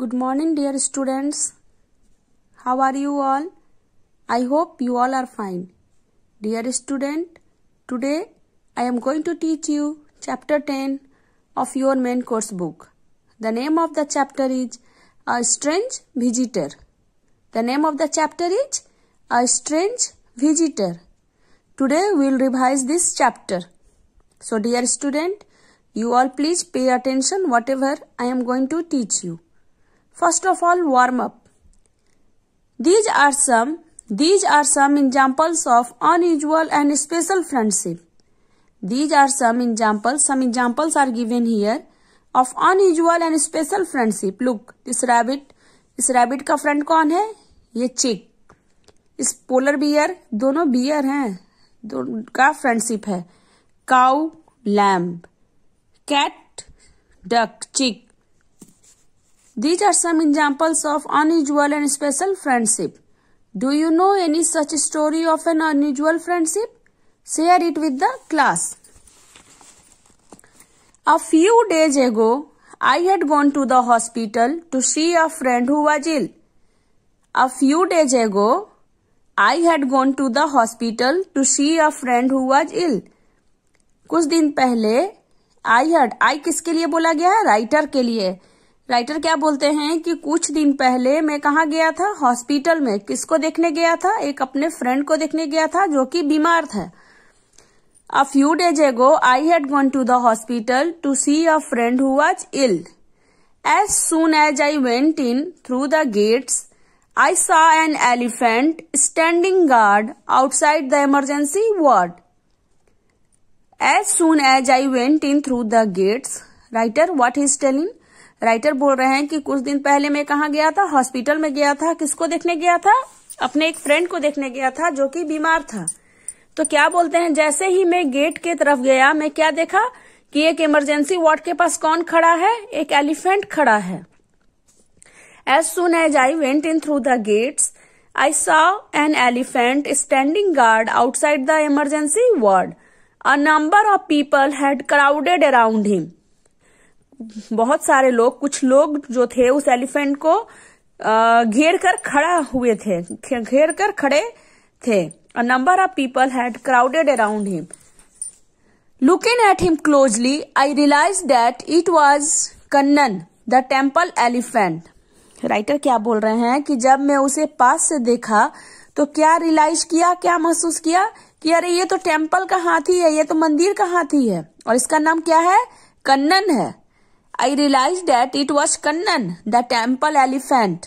Good morning dear students. How are you all? I hope you all are fine. Dear student, today I am going to teach you chapter 10 of your main course book. The name of the chapter is A Strange Visitor. The name of the chapter is A Strange Visitor. Today we will revise this chapter. So dear student, you all please pay attention whatever I am going to teach you. First of all, warm up. These are some these are some examples of unusual and special friendship. These are some examples. Some examples are given here of unusual and special friendship. Look, this rabbit, इस rabbit ka friend kon hai ye chick is polar bear dono bear hain दोनों ka friendship hai cow lamb cat duck chick These are some examples of unusual and special friendship. Do you know any such story of an unusual friendship? Share it with the class. A few days ago, I had gone to the hospital to see a friend who was ill. A few days ago, I had gone to the hospital to see a friend who was ill. कुछ दिन पहले I had I किसके लिए बोला गया है writer के लिए राइटर क्या बोलते हैं कि कुछ दिन पहले मैं कहा गया था हॉस्पिटल में किसको देखने गया था एक अपने फ्रेंड को देखने गया था जो कि बीमार था अ few days ago I had gone to the hospital to see a friend who was ill as soon as I went in through the gates I saw an elephant standing guard outside the emergency ward as soon as I went in through the gates writer what is telling writer बोल रहे हैं कि कुछ दिन पहले मैं कहा गया था हॉस्पिटल में गया था किसको देखने गया था अपने एक फ्रेंड को देखने गया था जो कि बीमार था तो क्या बोलते हैं जैसे ही मैं गेट के तरफ गया मैं क्या देखा कि एक इमरजेंसी वार्ड के पास कौन खड़ा है एक एलिफेंट खड़ा है as soon as I went in through the gates I saw an elephant standing guard outside the emergency ward a number of people had crowded around him बहुत सारे लोग कुछ लोग जो थे उस एलिफेंट को घेर कर खड़ा हुए थे घेर कर खड़े थे a number of people had crowded around him looking at him closely I realise that it was Kannan the temple elephant writer क्या बोल रहे हैं कि जब मैं उसे पास से देखा तो क्या रियलाइज किया क्या महसूस किया कि अरे ये तो टेम्पल का हाथी है ये तो मंदिर का हाथी है और इसका नाम क्या है कन्नन है I realise that it was Kannan, the temple elephant.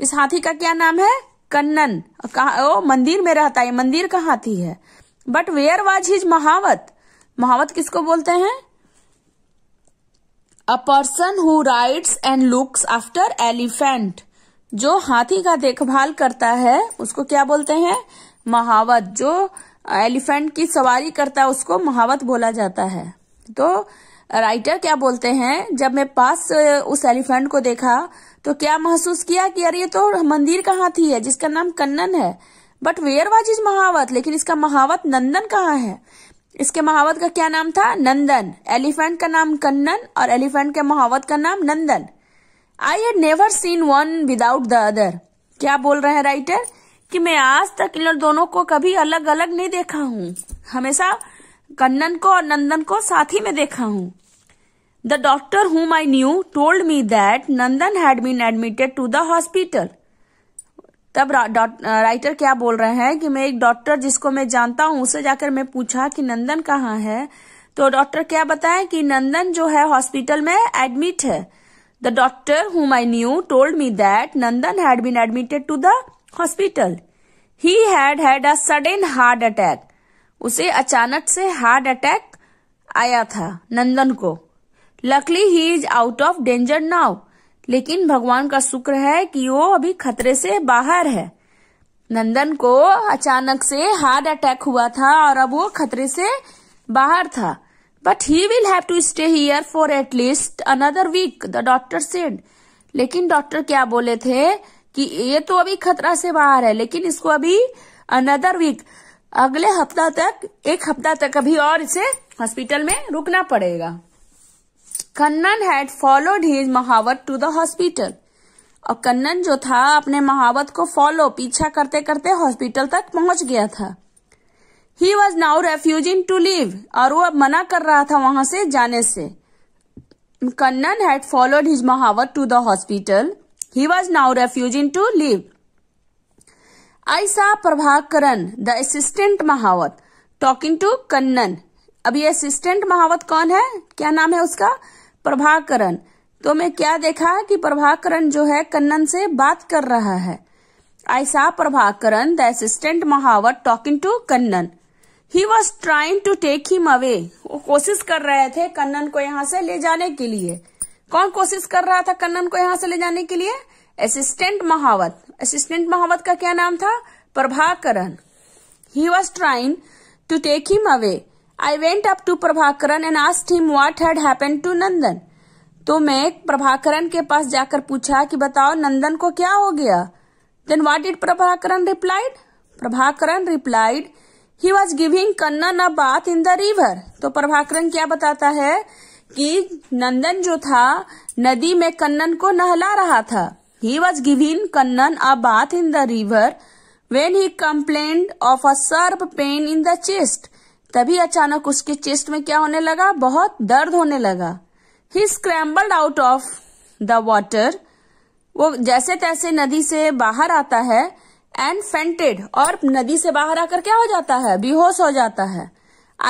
इस हाथी का क्या नाम है कन्नन कहा ओ मंदिर में रहता है मंदिर का हाथी है बट वेयर वॉज हिज महावत महावत किसको बोलते हैं a person who rides and looks after elephant जो हाथी का देखभाल करता है उसको क्या बोलते हैं महावत जो एलिफेंट की सवारी करता है उसको महावत बोला जाता है तो राइटर क्या बोलते हैं जब मैं पास उस एलिफेंट को देखा तो क्या महसूस किया कि यार ये तो मंदिर कहाँ थी है जिसका नाम कन्नन है बट वेयर वॉज इज महावत लेकिन इसका महावत नंदन कहाँ है इसके महावत का क्या नाम था नंदन एलिफेंट का नाम कन्नन और एलिफेंट के महावत का नाम Nandan I had never seen one without the other क्या बोल रहे हैं राइटर कि मैं आज तक इन दोनों को कभी अलग अलग नहीं देखा हूं हमेशा कन्नन को और नंदन को साथ ही में देखा हूँ the doctor whom I knew told me that Nandan had been admitted to the hospital तब राइटर क्या बोल रहे हैं कि मैं एक डॉक्टर जिसको मैं जानता हूँ उसे जाकर मैं पूछा कि नंदन कहाँ है तो डॉक्टर क्या बताए कि नंदन जो है हॉस्पिटल में एडमिट है the doctor whom I knew told me that Nandan had been admitted to the hospital he had had a sudden heart attack उसे अचानक से हार्ट अटैक आया था नंदन को luckily he is out of danger now लेकिन भगवान का शुक्र है कि वो अभी खतरे से बाहर है नंदन को अचानक से हार्ट अटैक हुआ था और अब वो खतरे से बाहर था but he will have to stay here for at least another week the doctor said लेकिन डॉक्टर क्या बोले थे कि ये तो अभी खतरा से बाहर है लेकिन इसको अभी अनदर वीक अगले हफ्ता तक एक हफ्ता तक अभी और इसे हॉस्पिटल में रुकना पड़ेगा Kannan had followed his mahout to the hospital और कन्नन जो था अपने महावत को फॉलो पीछा करते करते हॉस्पिटल तक पहुंच गया था he was now refusing to leave और वो अब मना कर रहा था वहां से जाने से Kannan had followed his mahout to the hospital he was now refusing to leave saw Prabhakaran the assistant mahout talking to Kannan अब ये असिस्टेंट महावत कौन है क्या नाम है उसका प्रभाकरण तो मैं क्या देखा कि प्रभाकरण जो है कन्नन से बात कर रहा है I saw Prabhakaran the assistant mahout talking to Kannan he was trying to take him away वो कोशिश कर रहे थे कन्नन को यहाँ से ले जाने के लिए कौन कोशिश कर रहा था कन्नन को यहाँ से ले जाने के लिए असिस्टेंट महावत असिस्टेंट महावत का क्या नाम था Prabhakaran he was trying to take him away I went up to Prabhakaran and asked him what had happen to Nandan तो मैं प्रभाकरण के पास जाकर पूछा कि बताओ नंदन को क्या हो गया then what did Prabhakaran replied Prabhakaran replied he was giving Kannan a bath in the river तो प्रभाकरण क्या बताता है कि नंदन जो था नदी में कन्नन को नहला रहा था He was giving Kannan a bath in the river when he complained of a sharp pain in the chest. तभी अचानक उसके चेस्ट में क्या होने लगा बहुत दर्द होने लगा he scrambled out of the water वो जैसे तैसे नदी से बाहर आता है एंड फेंटेड और नदी से बाहर आकर क्या हो जाता है बेहोश हो जाता है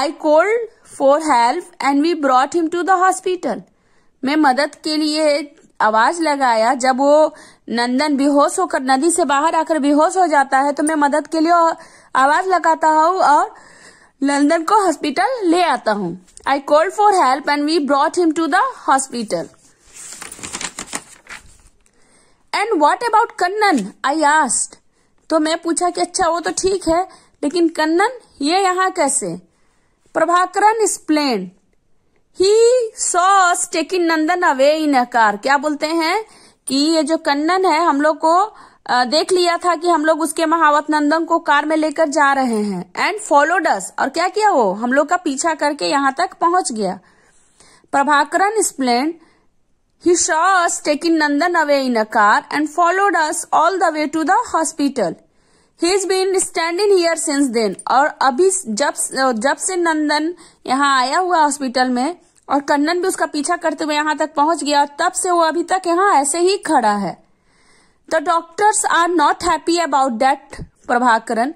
I called for help and we brought him to the hospital मैं मदद के लिए आवाज लगाया जब वो नंदन बेहोश होकर नदी से बाहर आकर बेहोश हो जाता है तो मैं मदद के लिए आवाज लगाता हूँ और नंदन को हॉस्पिटल ले आता हूँ I call for help and we brought him to the hospital and what about Kannan I asked तो मैं पूछा कि अच्छा वो तो ठीक है लेकिन कन्नन ये यहाँ कैसे Prabhakaran explain he saw us taking Nandan away in a car क्या बोलते हैं कि ये जो कन्नन है हम लोग को देख लिया था कि हम लोग उसके महावत नंदन को कार में लेकर जा रहे हैं एंड फॉलोड अस और क्या किया वो हम लोग का पीछा करके यहाँ तक पहुंच गया Prabhakaran explain he saw us taking Nandan away in a car and followed us all the way to the hospital he is been standing here since then और अभी जब जब से नंदन यहाँ आया हुआ हॉस्पिटल में और कन्नन भी उसका पीछा करते हुए यहाँ तक पहुंच गया तब से वो अभी तक यहाँ ऐसे ही खड़ा है the doctors are not happy about that Prabhakaran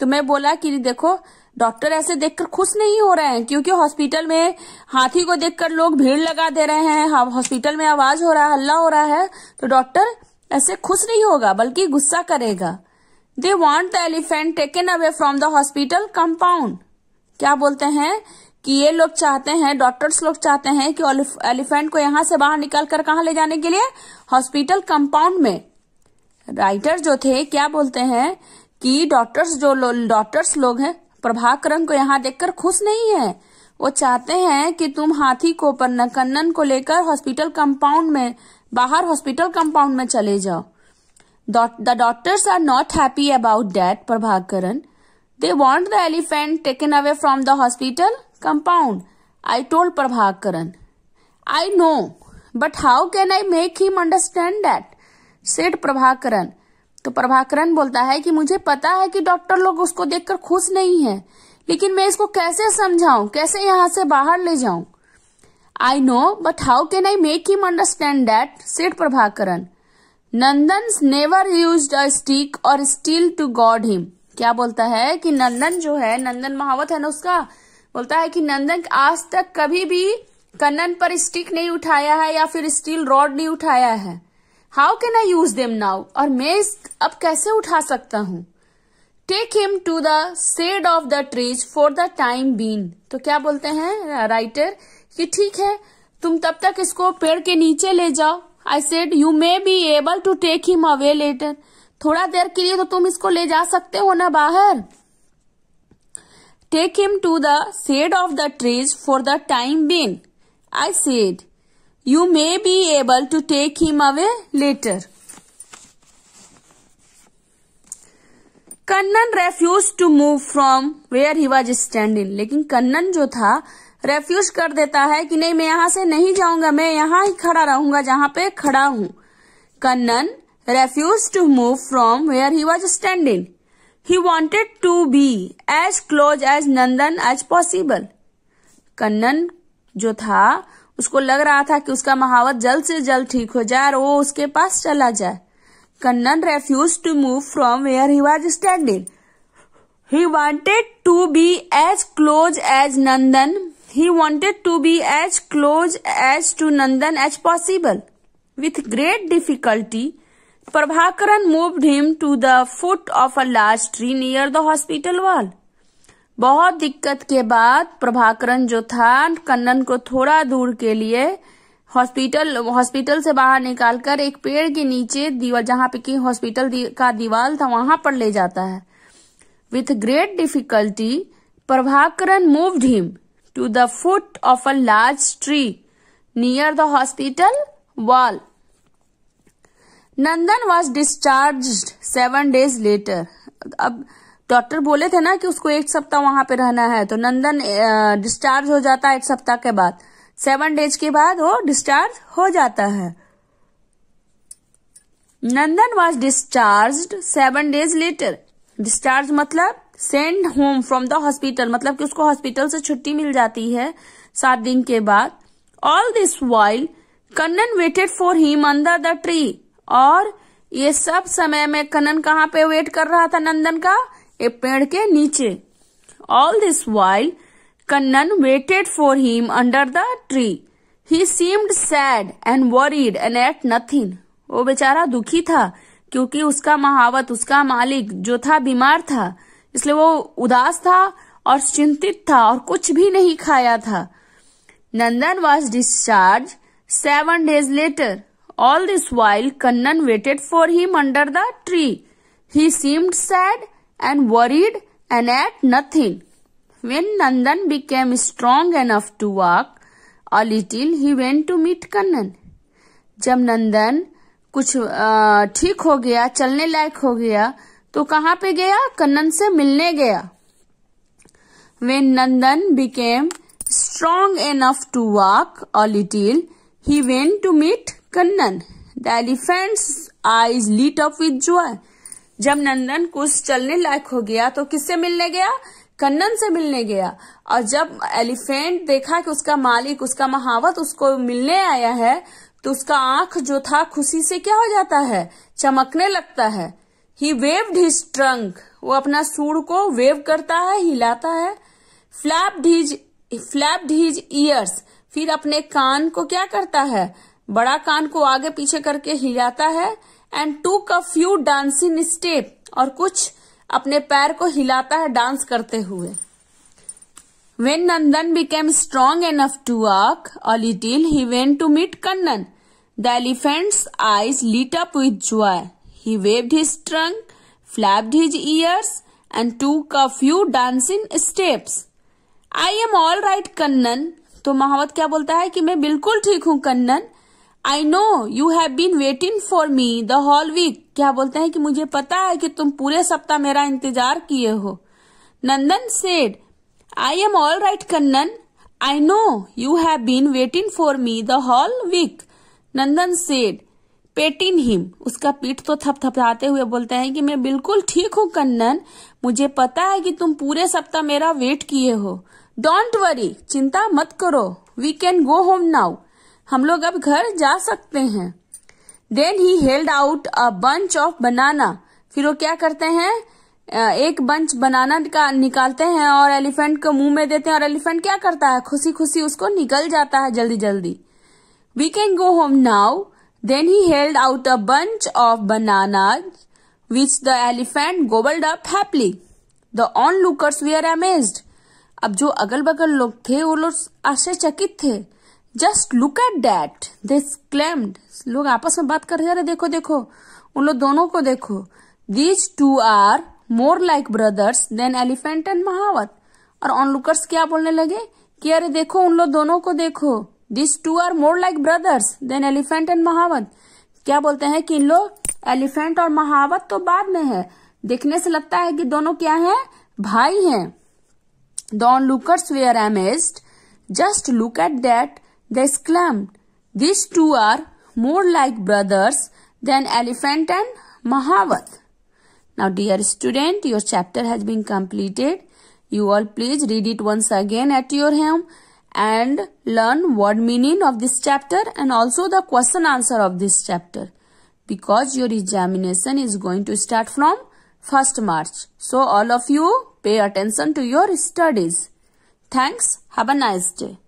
तो मैं बोला कि देखो डॉक्टर ऐसे देखकर खुश नहीं हो रहे हैं क्योंकि हॉस्पिटल में हाथी को देखकर लोग भीड़ लगा दे रहे हैं हॉस्पिटल हाँ, में आवाज हो रहा है हल्ला हो रहा है तो डॉक्टर ऐसे खुश नहीं होगा बल्कि गुस्सा करेगा they want the elephant taken away from the hospital compound क्या बोलते हैं कि ये लोग चाहते हैं डॉक्टर्स लोग चाहते हैं कि एलिफेंट को यहां से बाहर निकाल कर कहा ले जाने के लिए हॉस्पिटल कंपाउंड में राइटर जो थे क्या बोलते हैं कि डॉक्टर्स जो लो, डॉक्टर्स लोग हैं प्रभाकरण को यहाँ देखकर खुश नहीं है वो चाहते हैं कि तुम हाथी को पर कन्नन को लेकर हॉस्पिटल कंपाउंड में बाहर हॉस्पिटल कंपाउंड में चले जाओ The daughters are not happy about that, Prabhakaran. They want the elephant taken away from the hospital compound. I told Prabhakaran. I know, but how can I make him understand that? said Prabhakaran. तो प्रभाकरण बोलता है कि मुझे पता है कि doctor लोग उसको देखकर खुश नहीं हैं, लेकिन मैं इसको कैसे समझाऊं कैसे यहाँ से बाहर ले जाऊं I know but how can I make him understand that said Prabhakaran Nandan never use a stick और स्टील टू गॉड हिम क्या बोलता है कि नंदन जो है नंदन महावत है ना उसका बोलता है कि नंदन आज तक कभी भी कन्नन पर स्टिक नहीं उठाया है या फिर स्टील रॉड नहीं उठाया है how can I use them now और मैं इस अब कैसे उठा सकता हूँ take him to the shade of the trees for the time being तो क्या बोलते हैं राइटर कि ठीक है तुम तब तक इसको पेड़ के नीचे ले जाओ I said you may be able to take him away later थोड़ा देर के लिए तो तुम इसको ले जा सकते हो ना बाहर take him to the shade of the trees for the time being I said you may be able to take him away later Kannan refuse to move from where he was standing लेकिन कन्नन जो था refuge कर देता है कि नहीं मैं यहाँ से नहीं जाऊंगा मैं यहाँ ही खड़ा रहूंगा जहाँ पे खड़ा हूँ Kannan refuse to move from where he was standing he wanted to be as close as Nandan as possible Kannan जो था उसको लग रहा था कि उसका महावत जल्द से जल्द ठीक हो जाए और वो उसके पास चला जाए Kannan refuse to move from where he was standing he wanted to be as close as Nandan he wanted to be as close as to Nandan as possible with great difficulty Prabhakaran move him to the foot of a large tree near the hospital wall बहुत दिक्कत के बाद प्रभाकरण जो था कन्नन को थोड़ा दूर के लिए हॉस्पिटल हॉस्पिटल से बाहर निकालकर एक पेड़ के नीचे दीवार जहां पे की हॉस्पिटल का दीवाल था वहां पर ले जाता है with great difficulty Prabhakaran move him to the foot of a large tree near the hospital wall. Nandan was discharge seven days later अब डॉक्टर बोले थे ना कि उसको एक सप्ताह वहां पे रहना है तो नंदन डिस्चार्ज हो जाता है एक सप्ताह के बाद सेवन डेज के बाद वो डिस्चार्ज हो जाता है Nandan was discharge seven days later discharge मतलब send home from the hospital मतलब कि उसको हॉस्पिटल से छुट्टी मिल जाती है सात दिन के बाद all this while Kannan waited for him under the tree और ये सब समय में कन्नन कहाँ पे वेट कर रहा था नंदन का एक पेड़ के नीचे all this while Kannan waited for him under the tree he seemed sad and worried and ate nothing वो बेचारा दुखी था क्योंकि उसका महावत उसका मालिक जो था बीमार था इसलिए वो उदास था और चिंतित था और कुछ भी नहीं खाया था Nandan was discharge seven days later all this while Kannan waited for him under the tree he seemed sad and worried and ate nothing when Nandan became strong enough to walk a little he went to meet Kannan जब नंदन कुछ ठीक हो गया चलने लायक हो गया तो कहाँ पे गया कन्नन से मिलने गया when Nandan became strong enough to walk a little he went to meet Kannan the elephant's eyes lit up with joy जब नंदन कुछ चलने लायक हो गया तो किससे मिलने गया कन्नन से मिलने गया और जब एलिफेंट देखा कि उसका मालिक उसका महावत उसको मिलने आया है तो उसका आंख जो था खुशी से क्या हो जाता है चमकने लगता है ही वेव्ड हिज ट्रंक वो अपना सूर को वेव करता है हिलाता है flapped his flapped his ears फिर अपने कान को क्या करता है बड़ा कान को आगे पीछे करके हिलाता है and do a few dancing step और कुछ अपने पैर को हिलाता है डांस करते हुए when Nandan became strong enough to walk little, he went to meet Kannan. The elephant's eyes lit with with He waved his trunk, flapped his ears, and took a few dancing steps. I am all right, Kannan. तो महावत क्या बोलता है कि मैं बिल्कुल ठीक हूँ Kannan I know you have been waiting for me the whole week क्या बोलते हैं कि मुझे पता है कि तुम पूरे सप्ताह मेरा इंतजार किए हो Nandan said I am all right Kannan I know you have been waiting for me the whole week Nandan said patting him उसका पीठ तो थपथपाते हुए बोलते है कि मैं बिल्कुल ठीक हूँ कन्नन मुझे पता है कि तुम पूरे सप्ताह मेरा वेट किए हो डोंट वरी चिंता मत करो we can go home now हम लोग अब घर जा सकते हैं then he held out a bunch of banana फिर वो क्या करते हैं एक बंच बनाना का निकालते हैं और एलिफेंट को मुंह में देते हैं और एलिफेंट क्या करता है खुशी खुशी उसको निकल जाता है जल्दी जल्दी we can go home now Then he held out a bunch of bananas, which the elephant gobbled up happily. The onlookers were amazed. अब जो अगल बगल लोग थे वो लोग आश्चर्यचकित थे just look at that they exclaimed लोग आपस में बात कर रहे देखो देखो उन लोग दोनों को देखो these two are more like brothers than elephant and mahout और ऑनलुकर्स क्या बोलने लगे कि अरे देखो उन लोग दोनों को देखो this two are more like brothers than elephant and mahout क्या बोलते हैं कि लोग एलिफेंट और महावत तो बाद में है देखने से लगता है कि दोनों क्या है भाई है onlookers were amazed just look at that they exclaimed this two are more like brothers than elephant and mahout now dear student your chapter has been completed you all please read it once again at your home and learn what meaning of this chapter and also the question answer of this chapter because your examination is going to start from 1st March. So all of you pay attention to your studies. Thanks. Have a nice day.